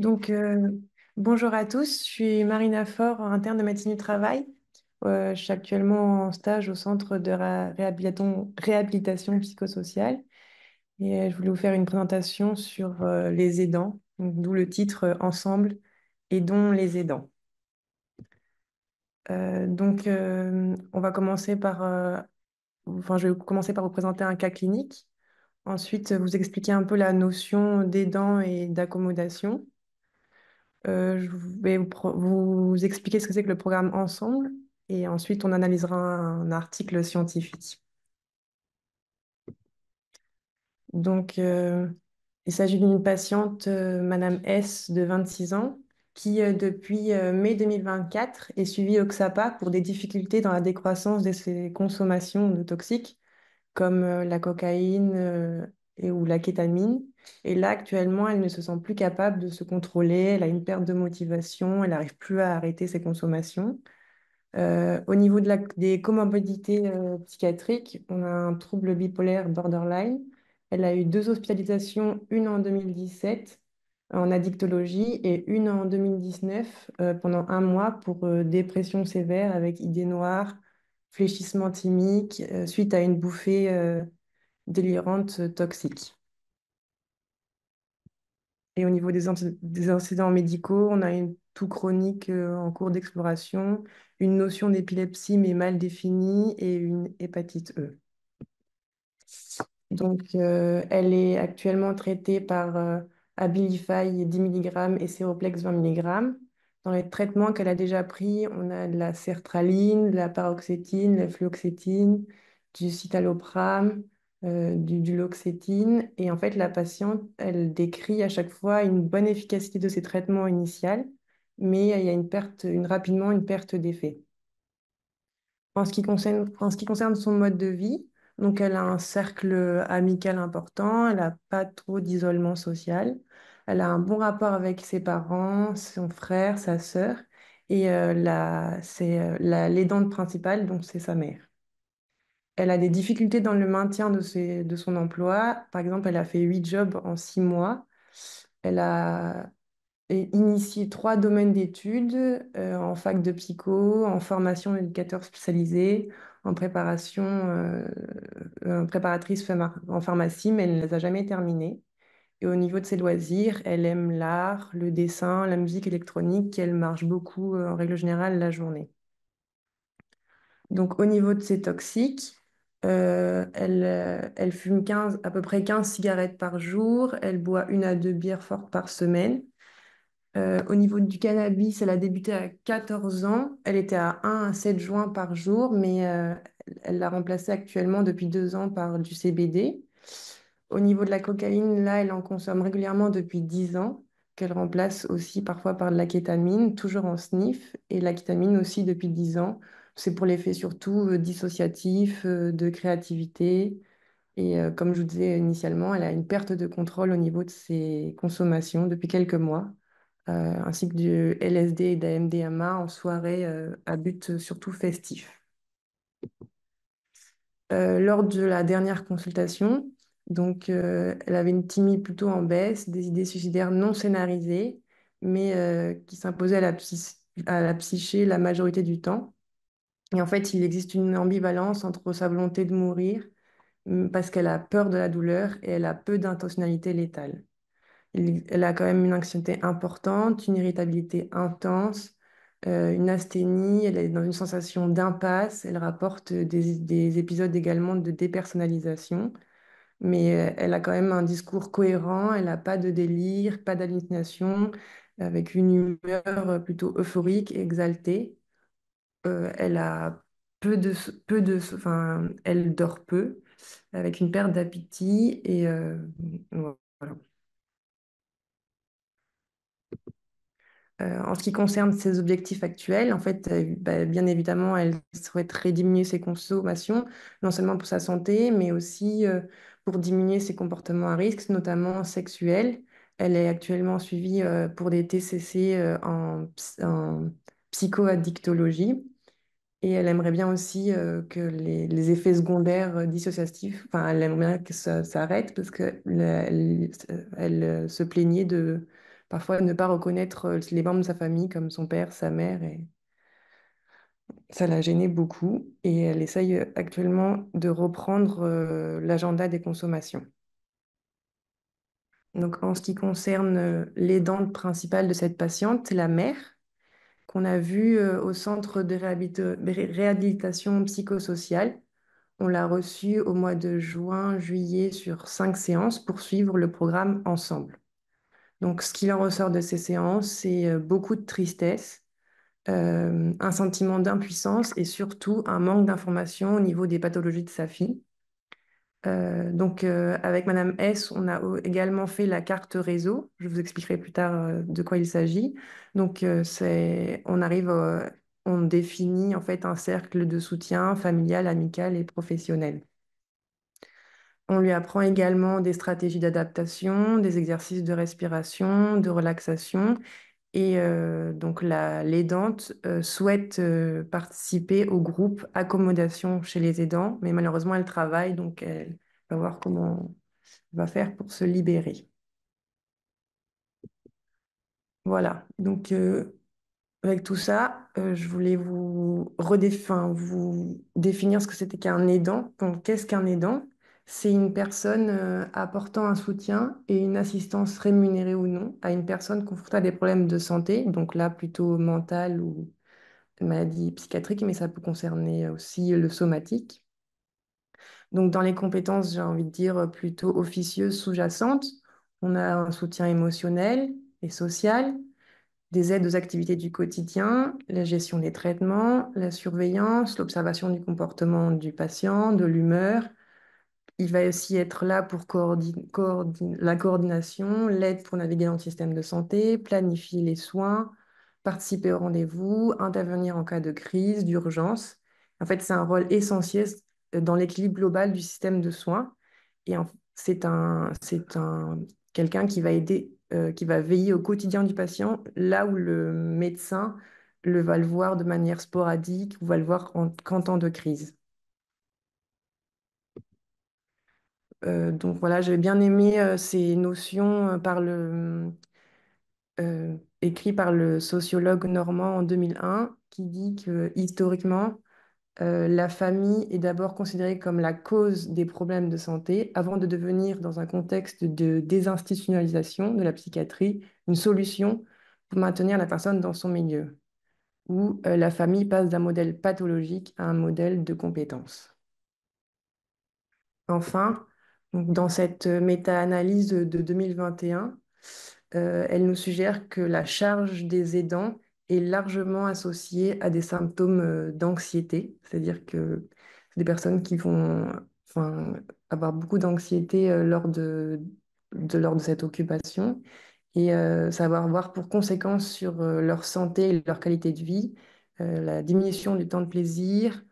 Donc, euh, bonjour à tous, je suis Marina Faure, interne de médecine du travail. Euh, je suis actuellement en stage au centre de réhabilitation, psychosociale et euh, je voulais vous faire une présentation sur les aidants, d'où le titre Ensemble, aidons les aidants. donc, on va commencer par, je vais commencer par vous présenter un cas clinique. Ensuite, vous expliquer un peu la notion d'aidant et d'accommodation. Euh, je vais vous, expliquer ce que c'est que le programme Ensemble et ensuite on analysera un article scientifique. Donc, euh, il s'agit d'une patiente, euh, Madame S, de 26 ans, qui depuis mai 2024 est suivie au XAPA pour des difficultés dans la décroissance de ses consommations de toxiques, comme la cocaïne, ou la kétamine. Et là, actuellement, elle ne se sent plus capable de se contrôler, elle a une perte de motivation, elle n'arrive plus à arrêter ses consommations. Euh, au niveau de la, des comorbidités euh, psychiatriques, on a un trouble bipolaire borderline. Elle a eu deux hospitalisations, une en 2017 en addictologie et une en 2019 euh, pendant un mois pour dépression sévère avec idées noires, fléchissement thymique, suite à une bouffée délirante euh, toxique. Et au niveau des, incidents médicaux, on a une toux chronique euh, en cours d'exploration, une notion d'épilepsie mais mal définie et une hépatite E. Donc, euh, elle est actuellement traitée par Abilify 10 mg et Séroplex 20 mg. Dans les traitements qu'elle a déjà pris, on a de la sertraline, de la paroxétine, de la fluoxétine, du citalopram, euh, du, Loxétine. Et en fait, la patiente, elle décrit à chaque fois une bonne efficacité de ses traitements initiaux, mais il y a une perte, une, rapidement une perte d'effet. En ce, qui concerne, en ce qui concerne son mode de vie, donc elle a un cercle amical important, elle n'a pas trop d'isolement social, elle a un bon rapport avec ses parents, son frère, sa sœur, et euh, la c'est euh, la l'aidante principale, donc c'est sa mère elle a des difficultés dans le maintien de, de son emploi. Par exemple, elle a fait huit jobs en six mois. Elle a initié trois domaines d'études euh, en fac de psycho, en formation éducateur spécialisé, en préparation euh, euh, préparatrice en pharmacie, mais elle ne les a jamais terminées. Et au niveau de ses loisirs, elle aime l'art, le dessin, la musique électronique. Elle marche beaucoup en règle générale la journée. Donc au niveau de ses toxiques, euh, euh, elle, fume 15, à peu près 15 cigarettes par jour. Elle boit une à deux bières fortes par semaine. Euh, au niveau du cannabis, elle a débuté à 14 ans. Elle était à 1 à 7 joints par jour, mais elle l'a remplacé actuellement depuis deux ans par du CBD. Au niveau de la cocaïne, là, elle en consomme régulièrement depuis 10 ans, qu'elle remplace aussi parfois par de la kétamine, toujours en snif, et la kétamine aussi depuis 10 ans c'est pour l'effet surtout euh, dissociatif, euh, de créativité. Et euh, comme je vous disais initialement, elle a une perte de contrôle au niveau de ses consommations depuis quelques mois, ainsi que du LSD et d'AMDMA en soirée à but surtout festif. lors de la dernière consultation, donc, elle avait une timide plutôt en baisse, des idées suicidaires non scénarisées, mais qui s'imposaient à, à, la psyché la majorité du temps. Et en fait, il existe une ambivalence entre sa volonté de mourir, mm, parce qu'elle a peur de la douleur et elle a peu d'intentionnalité létale. elle a quand même une anxiété importante, une irritabilité intense, euh, une asthénie, elle est dans une sensation d'impasse, elle rapporte des, épisodes également de dépersonnalisation, mais euh, elle a quand même un discours cohérent, elle n'a pas de délire, pas d'hallucination, avec une humeur euh, plutôt euphorique, exaltée. Euh, elle a peu de, elle dort peu, avec une perte d'appétit et euh, euh, en ce qui concerne ses objectifs actuels, en fait, bah, bien évidemment, elle souhaiterait diminuer ses consommations, non seulement pour sa santé, mais aussi pour diminuer ses comportements à risque, notamment sexuels. Elle est actuellement suivie pour des TCC en, en, psychoaddictologie. Et elle aimerait bien aussi euh, que les, effets secondaires euh, dissociatifs, enfin, elle aimerait bien que ça s'arrête parce qu'elle elle, euh, se plaignait de parfois ne pas reconnaître les membres de sa famille comme son père, sa mère. Et ça la gênait beaucoup. Et elle essaye actuellement de reprendre l'agenda des consommations. Donc, en ce qui concerne l'aidante principale de cette patiente, c'est la mère qu'on a vu euh, au centre de réhabilitation psychosociale. On l'a reçue au mois de juin, juillet sur cinq séances pour suivre le programme ensemble. Donc, ce qu'il en ressort de ces séances, c'est euh, beaucoup de tristesse, euh, un sentiment d'impuissance et surtout un manque d'information au niveau des pathologies de sa fille. Euh, donc, euh, avec Madame S, on a également fait la carte réseau. Je vous expliquerai plus tard euh, de quoi il s'agit. Donc, c'est, on arrive, on définit en fait un cercle de soutien familial, amical et professionnel. On lui apprend également des stratégies d'adaptation, des exercices de respiration, de relaxation et euh, donc, l'aidante euh, souhaite euh, participer au groupe accommodation chez les aidants, mais malheureusement, elle travaille, donc elle va voir comment elle va faire pour se libérer. Voilà, donc avec tout ça, je voulais vous, redéfinir vous définir ce que c'était qu'un aidant. Qu'est-ce qu'un aidant c'est une personne euh, apportant un soutien et une assistance rémunérée ou non à une personne confrontée à des problèmes de santé, donc là plutôt mentale ou maladie psychiatrique, mais ça peut concerner aussi le somatique. Donc dans les compétences, j'ai envie de dire plutôt officieuses, sous-jacentes, on a un soutien émotionnel et social, des aides aux activités du quotidien, la gestion des traitements, la surveillance, l'observation du comportement du patient, de l'humeur, il va aussi être là pour la coordination, l'aide pour naviguer dans le système de santé, planifier les soins, participer au rendez-vous, intervenir en cas de crise, d'urgence. En fait, c'est un rôle essentiel euh, dans l'équilibre global du système de soins. Et c'est un, un quelqu'un qui va aider, euh, qui va veiller au quotidien du patient, là où le médecin le va le voir de manière sporadique ou va le voir en, qu'en temps de crise. Euh, donc voilà, j'avais bien aimé euh, ces notions écrites euh, par le, écrit par le sociologue normand en 2001, qui dit que historiquement, la famille est d'abord considérée comme la cause des problèmes de santé, avant de devenir, dans un contexte de désinstitutionnalisation de la psychiatrie, une solution pour maintenir la personne dans son milieu, où la famille passe d'un modèle pathologique à un modèle de compétence. Enfin, dans cette euh, méta-analyse de 2021, euh, elle nous suggère que la charge des aidants est largement associée à des symptômes euh, d'anxiété, c'est-à-dire que c'est des personnes qui vont enfin, avoir beaucoup d'anxiété lors de, lors de cette occupation et euh, ça va avoir pour conséquence sur leur santé et leur qualité de vie, la diminution du temps de plaisir,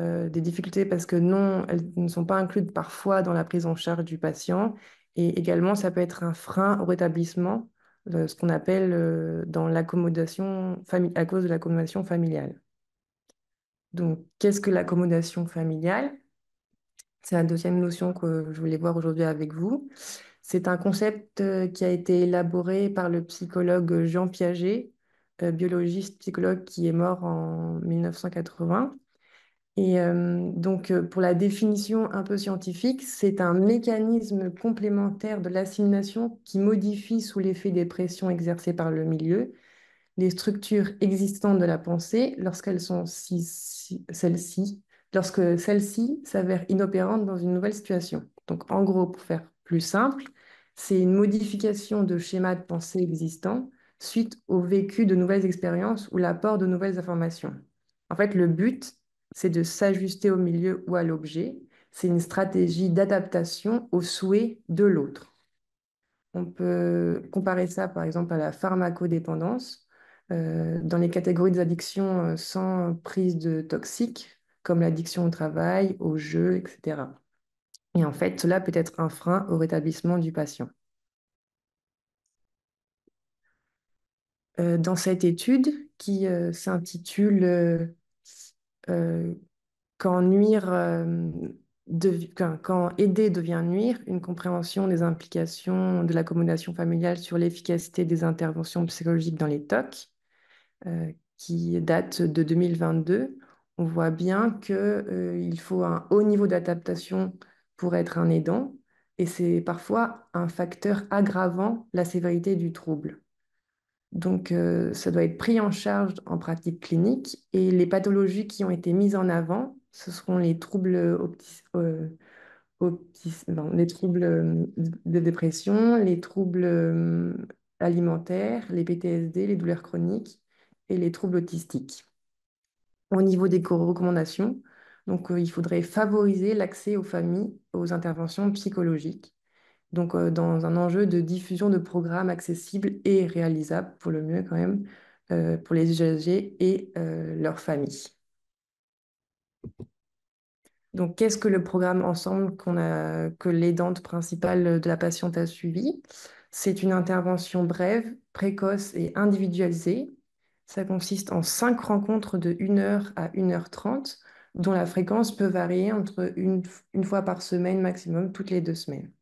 euh, des difficultés parce que non, elles ne sont pas incluses parfois dans la prise en charge du patient. Et également, ça peut être un frein au rétablissement, de ce qu'on appelle euh, dans l'accommodation à cause de l'accommodation familiale. Donc, qu'est-ce que l'accommodation familiale C'est la deuxième notion que je voulais voir aujourd'hui avec vous. C'est un concept euh, qui a été élaboré par le psychologue Jean Piaget, biologiste psychologue qui est mort en 1980 et euh, donc, euh, pour la définition un peu scientifique, c'est un mécanisme complémentaire de l'assimilation qui modifie, sous l'effet des pressions exercées par le milieu, les structures existantes de la pensée lorsqu'elles sont celles-ci, lorsque celles-ci s'avèrent inopérantes dans une nouvelle situation. Donc, en gros, pour faire plus simple, c'est une modification de schémas de pensée existants suite au vécu de nouvelles expériences ou l'apport de nouvelles informations. En fait, le but, c'est de s'ajuster au milieu ou à l'objet. C'est une stratégie d'adaptation aux souhaits de l'autre. On peut comparer ça, par exemple, à la pharmacodépendance. Euh, dans les catégories des euh, sans prise de toxiques, comme l'addiction au travail, au jeu, etc. Et en fait, cela peut être un frein au rétablissement du patient. Euh, dans cette étude qui s'intitule euh, quand nuire, euh, quand, aider devient nuire, une compréhension des implications de l'accommodation familiale sur l'efficacité des interventions psychologiques dans les TOC, euh, qui date de 2022, on voit bien qu'il il faut un haut niveau d'adaptation pour être un aidant, et c'est parfois un facteur aggravant la sévérité du trouble. Donc, euh, ça doit être pris en charge en pratique clinique. Et les pathologies qui ont été mises en avant, ce seront les troubles, euh, les troubles euh, de dépression, les troubles alimentaires, les PTSD, les douleurs chroniques et les troubles autistiques. Au niveau des recommandations, donc, il faudrait favoriser l'accès aux familles aux interventions psychologiques donc, euh, dans un enjeu de diffusion de programmes accessibles et réalisables, pour le mieux quand même, euh, pour les usagers et euh, leurs familles. Donc, qu'est-ce que le programme Ensemble a, que l'aidante principale de la patiente a suivi C'est une intervention brève, précoce et individualisée. Ça consiste en cinq rencontres de 1h à 1h30, dont la fréquence peut varier entre une fois par semaine maximum, toutes les deux semaines.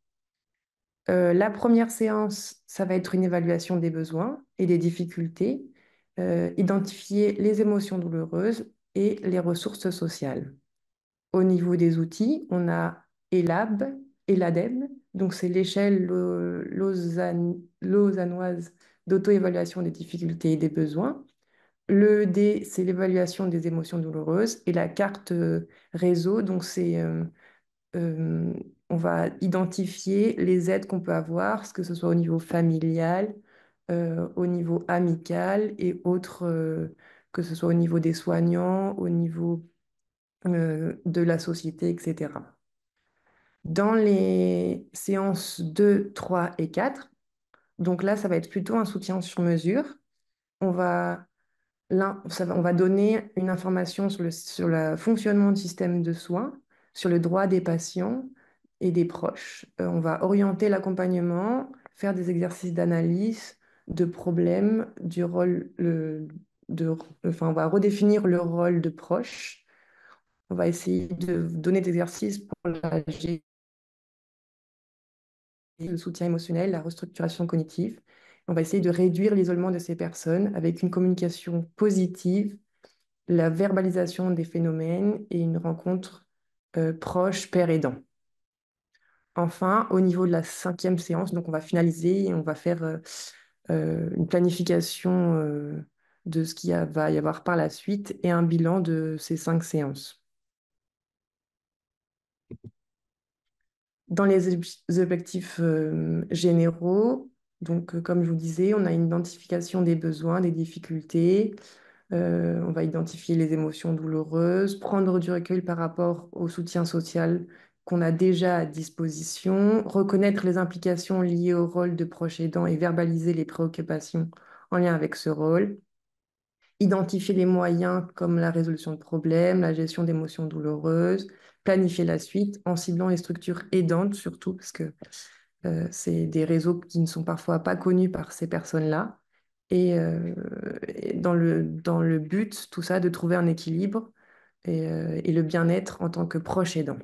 Euh, la première séance, ça va être une évaluation des besoins et des difficultés, euh, identifier les émotions douloureuses et les ressources sociales. Au niveau des outils, on a ELAB et l'ADEM, donc c'est l'échelle euh, lausannoise d'auto-évaluation des difficultés et des besoins. Le D, c'est l'évaluation des émotions douloureuses et la carte réseau, donc c'est euh, on va identifier les aides qu'on peut avoir, que ce soit au niveau familial, euh, au niveau amical et autres, euh, que ce soit au niveau des soignants, au niveau de la société, etc. Dans les séances 2, 3 et 4, donc là, ça va être plutôt un soutien sur mesure. On va Là, va donner une information sur le fonctionnement du système de soins, sur le droit des patients et des proches. Euh, on va orienter l'accompagnement, faire des exercices d'analyse de problèmes, du rôle, de, enfin, on va redéfinir le rôle de proche. On va essayer de donner des exercices pour la gestion, le soutien émotionnel, la restructuration cognitive. On va essayer de réduire l'isolement de ces personnes avec une communication positive, la verbalisation des phénomènes et une rencontre euh, proche, père aidant. Enfin, au niveau de la cinquième séance, donc on va finaliser et on va faire euh, euh, une planification de ce qu'il va y avoir par la suite et un bilan de ces cinq séances. Dans les objectifs généraux, donc comme je vous disais, on a une identification des besoins, des difficultés, euh, on va identifier les émotions douloureuses, prendre du recul par rapport au soutien social qu'on a déjà à disposition, reconnaître les implications liées au rôle de proche aidant et verbaliser les préoccupations en lien avec ce rôle, identifier les moyens comme la résolution de problèmes, la gestion d'émotions douloureuses, planifier la suite en ciblant les structures aidantes surtout, parce que euh, c'est des réseaux qui ne sont parfois pas connus par ces personnes-là. Euh, et, dans, le, dans le but, tout ça, de trouver un équilibre et, euh, le bien-être en tant que proche aidant.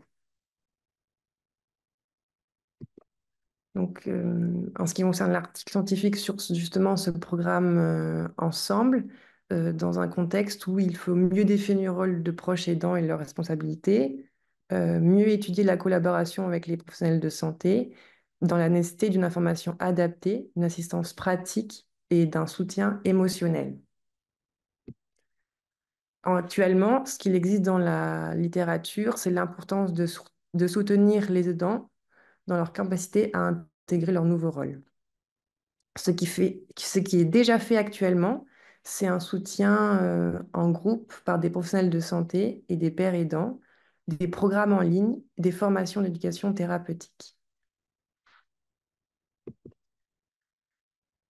Donc, euh, en ce qui concerne l'article scientifique sur justement ce programme ensemble, dans un contexte où il faut mieux définir le rôle de proche aidant et leurs responsabilités, mieux étudier la collaboration avec les professionnels de santé dans la nécessité d'une information adaptée, d'une assistance pratique et d'un soutien émotionnel. Actuellement, ce qu'il existe dans la littérature, c'est l'importance de, soutenir les aidants dans leur capacité à intégrer leur nouveau rôle. Ce qui, fait, ce qui est déjà fait actuellement, c'est un soutien euh, en groupe par des professionnels de santé et des pères aidants, des programmes en ligne, des formations d'éducation thérapeutique.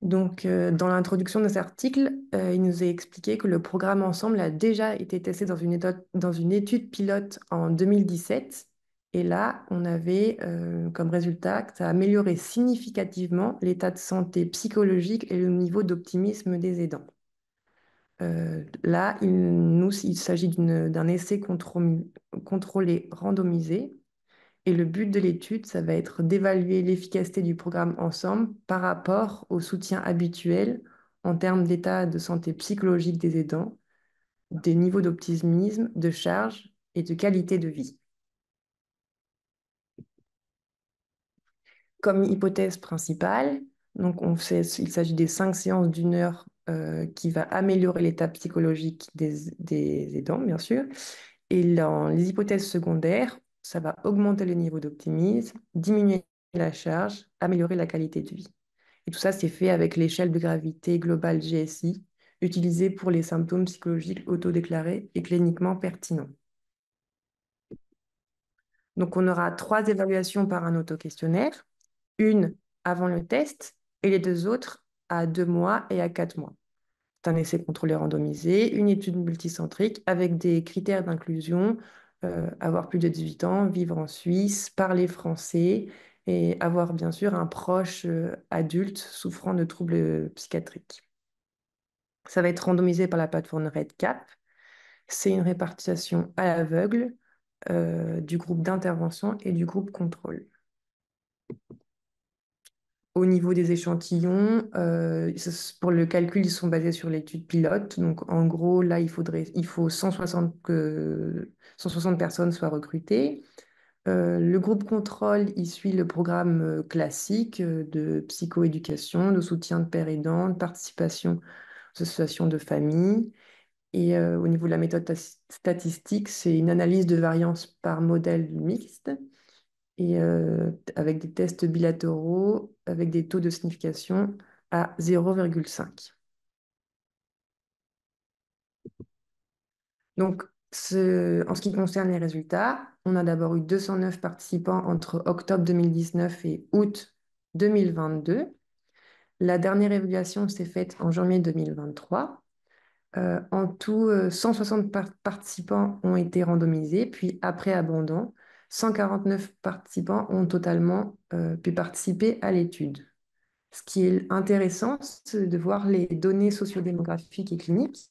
Donc, euh, dans l'introduction de cet article, euh, il nous est expliqué que le programme Ensemble a déjà été testé dans une, étude, pilote en 2017. Et là, on avait euh, comme résultat que ça a amélioré significativement l'état de santé psychologique et le niveau d'optimisme des aidants. là, il, nous, il s'agit d'un essai contrôlé randomisé et le but de l'étude, ça va être d'évaluer l'efficacité du programme ensemble par rapport au soutien habituel en termes d'état de santé psychologique des aidants, des niveaux d'optimisme, de charge et de qualité de vie. Comme hypothèse principale, donc on il s'agit des cinq séances d'une heure euh, qui va améliorer l'état psychologique des, des aidants, bien sûr. Et dans les hypothèses secondaires, ça va augmenter le niveau d'optimisme, diminuer la charge, améliorer la qualité de vie. Et tout ça, c'est fait avec l'échelle de gravité globale GSI, utilisée pour les symptômes psychologiques autodéclarés et cliniquement pertinents. Donc, on aura trois évaluations par un auto-questionnaire, une avant le test et les deux autres à deux mois et à quatre mois. C'est un essai contrôlé randomisé, une étude multicentrique avec des critères d'inclusion, euh, avoir plus de 18 ans, vivre en Suisse, parler français et avoir bien sûr un proche euh, adulte souffrant de troubles psychiatriques. Ça va être randomisé par la plateforme REDCap. C'est une répartition à l'aveugle euh, du groupe d'intervention et du groupe contrôle au niveau des échantillons, euh, pour le calcul, ils sont basés sur l'étude pilote. Donc, en gros, là, il, faudrait, il faut 160, que, 160 personnes soient recrutées. Euh, le groupe contrôle, il suit le programme euh, classique de psychoéducation, de soutien de père aidant, de participation aux associations de famille. Et au niveau de la méthode statistique, c'est une analyse de variance par modèle mixte et euh, avec des tests bilatéraux, avec des taux de signification à 0,5. Donc, ce, en ce qui concerne les résultats, on a d'abord eu 209 participants entre octobre 2019 et août 2022. La dernière évaluation s'est faite en janvier 2023. Euh, en tout, 160 euh, participants ont été randomisés, puis après abandon, 149 participants ont totalement euh, pu participer à l'étude. Ce qui est intéressant, c'est de voir les données sociodémographiques et cliniques.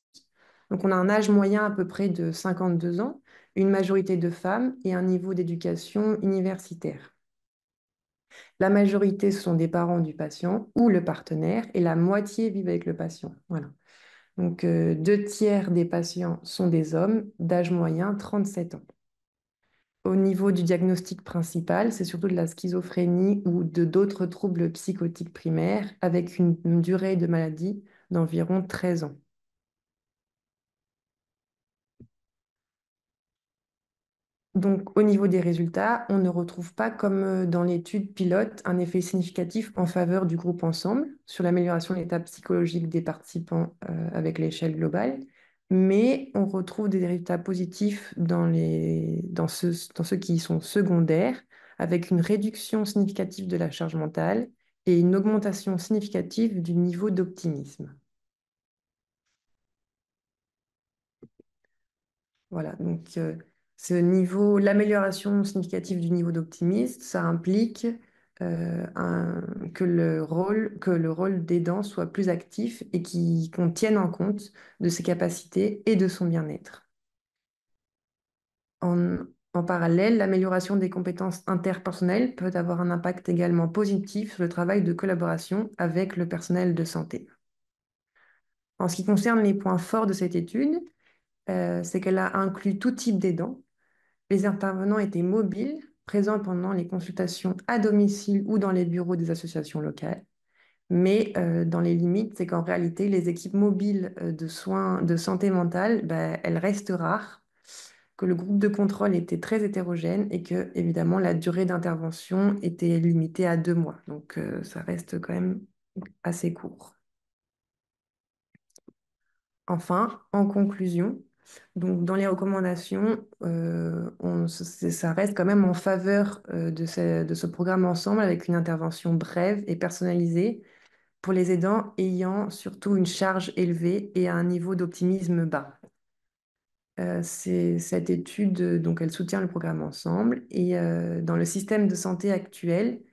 Donc, on a un âge moyen à peu près de 52 ans, une majorité de femmes et un niveau d'éducation universitaire. La majorité, sont des parents du patient ou le partenaire, et la moitié vivent avec le patient. Voilà. Donc, euh, deux tiers des patients sont des hommes d'âge moyen 37 ans au niveau du diagnostic principal, c'est surtout de la schizophrénie ou de d'autres troubles psychotiques primaires avec une, durée de maladie d'environ 13 ans. Donc, au niveau des résultats, on ne retrouve pas, comme euh, dans l'étude pilote, un effet significatif en faveur du groupe ensemble sur l'amélioration de l'état psychologique des participants euh, avec l'échelle globale mais on retrouve des résultats positifs dans, ceux, qui sont secondaires, avec une réduction significative de la charge mentale et une augmentation significative du niveau d'optimisme. Voilà, donc euh, ce niveau, l'amélioration significative du niveau d'optimisme, ça implique euh, que, le rôle, que le rôle d'aidant soit plus actif et qu'on tienne en compte de ses capacités et de son bien-être. En, parallèle, l'amélioration des compétences interpersonnelles peut avoir un impact également positif sur le travail de collaboration avec le personnel de santé. En ce qui concerne les points forts de cette étude, euh, c'est qu'elle a inclus tout type d'aidants. Les intervenants étaient mobiles, présent pendant les consultations à domicile ou dans les bureaux des associations locales. Mais euh, dans les limites, c'est qu'en réalité, les équipes mobiles euh, de soins de santé mentale, ben elles restent rares, que le groupe de contrôle était très hétérogène et que, évidemment, la durée d'intervention était limitée à deux mois. Donc, euh, ça reste quand même assez court. Enfin, en conclusion, donc, dans les recommandations, euh, ça reste quand même en faveur euh, de, ce, programme ensemble avec une intervention brève et personnalisée pour les aidants ayant surtout une charge élevée et un niveau d'optimisme bas. Euh, cette étude, donc, elle soutient le programme ensemble et dans le système de santé actuel,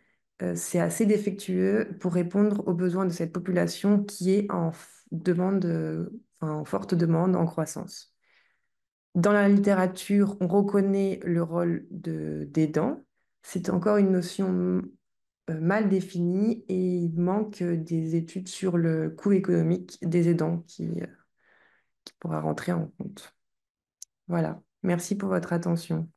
c'est assez défectueux pour répondre aux besoins de cette population qui est en demande, en forte demande, en croissance. Dans la littérature, on reconnaît le rôle de, d'aidant. C'est encore une notion euh, mal définie et il manque euh, des études sur le coût économique des aidants euh, qui pourra rentrer en compte. Voilà. Merci pour votre attention.